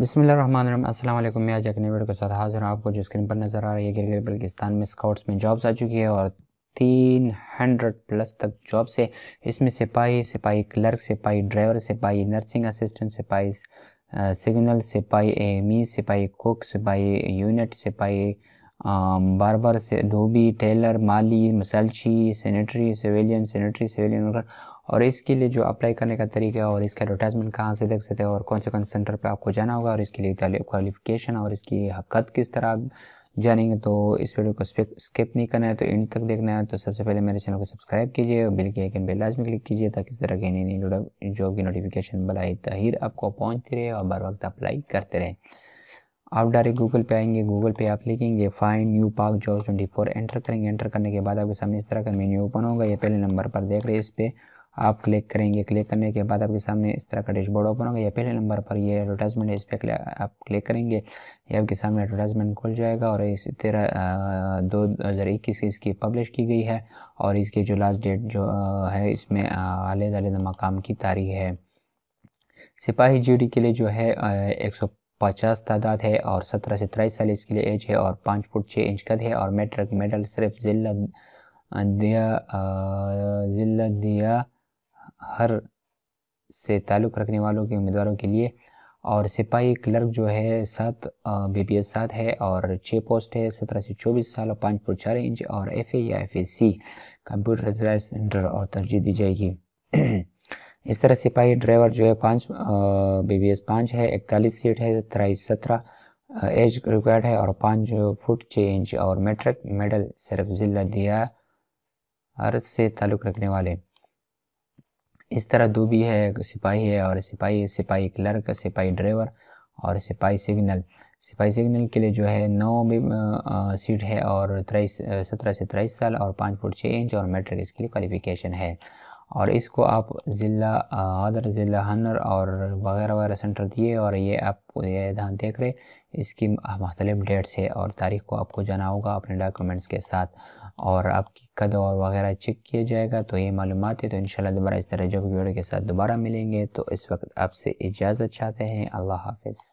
बसमिलीम अल्लाम मैं आज एक वीडियो के साथ हाजिर हूँ आपको जो स्क्रीन पर नज़र आ रही है गिलगित बल्किस्तान में स्काउट्स में जॉब्स आ चुकी है और तीन हंड्रेड प्लस तक जॉब्स है इसमें सिपाही सिपाही क्लर्क सिपाही ड्राइवर सिपाही नर्सिंग असिस्टेंट सिपाही सिग्नल सिपाही एमी सिपाही कुक सिपाही यूनिट सिपाही बारबर से धोबी टेलर माली मसलची sanitary civilian sanitary civilian worker और इसके लिए जो अप्लाई करने का तरीका है और इसका एडवर्टाइजमेंट कहाँ से देख सकते हैं और कौन से कौन सेंटर पर आपको जाना होगा और इसके लिए क्वालिफिकेशन और इसकी हकत किस तरह आप जानेंगे तो इस वीडियो को स्किप नहीं करना है तो एंड तक देखना है तो सबसे पहले मेरे चैनल को सब्सक्राइब कीजिए और बिल के आइकन बेल लाजमी क्लिक कीजिए ताकि इस तरह की नई नई जॉब की नोटिफिकेशन बलाई तहिर आपको पहुँचती रहे और बर वक्त अप्लाई करते रहे आप डायरेक्ट गूगल पे आएंगे गूगल पे आप लिखेंगे fine new park job twenty four enter करेंगे एंटर करने के बाद आपके सामने इस तरह का मेन्यू ओपन होगा ये पहले नंबर पर देख रहे हैं इस पर आप क्लिक करेंगे क्लिक करने के बाद आपके सामने इस तरह का डैशबोर्ड ओपन होगा या पहले नंबर पर ये एडवर्टाइजमेंट है इस पर आप क्लिक करेंगे ये आपके सामने एडवर्टाइजमेंट खुल जाएगा और इस तेरह दो हज़ार इक्कीस की इसकी पब्लिश की गई है और इसकी जो लास्ट डेट जो है इसमें आलद आलद मकाम की तारीख है सिपाही जी के लिए जो है एक सौ पचास तादाद है और सत्रह से तेईस साल इसके लिए एज है और पाँच फुट छः इंच कद है और मेट्रिक मेडल सिर्फ जिला दिया जिला दिया हर से ताल्लुक़ रखने वालों के उम्मीदवारों के लिए और सिपाही क्लर्क जो है सात बी पी एस सात है और छः पोस्ट है सत्रह से चौबीस साल और पाँच फुट चार इंच और एफ ए या F A C computer centre और तरजीह दी जाएगी इस तरह सिपाही ड्राइवर जो है पाँच बी बी एस पाँच है इकतालीस सीट है तेईस सत्रह एज रिक्वायर्ड है और पाँच फुट छः इंच और मेट्रिक मेडल सिर्फ ज़िला दिया अर्ज से ताल्लुक़ रखने वाले इस तरह दूबी है सिपाही है और सिपाही सिपाही क्लर्क सिपाही ड्राइवर और सिपाही सिग्नल सिपाही सिग्नल के लिए जो है नौ सीट है और तेईस सत्रह से तेईस साल और पाँच फुट छः इंच और मेट्रिक इसके लिए क्वालिफिकेशन है और इसको आप ज़िला अदर ज़िला हनर और वगैरह वगैरह सेंटर दिए और ये आप ये ध्यान देख रहे इसकी मख्तलिफ डेट्स है और तारीख को आपको जाना होगा अपने डॉक्यूमेंट्स के साथ और आपकी कद और वगैरह चेक किया जाएगा तो ये मालूम है तो इन दोबारा इस तरह जब वीडियो के साथ दोबारा मिलेंगे तो इस वक्त आपसे इजाज़त चाहते हैं अल्लाह हाफिज़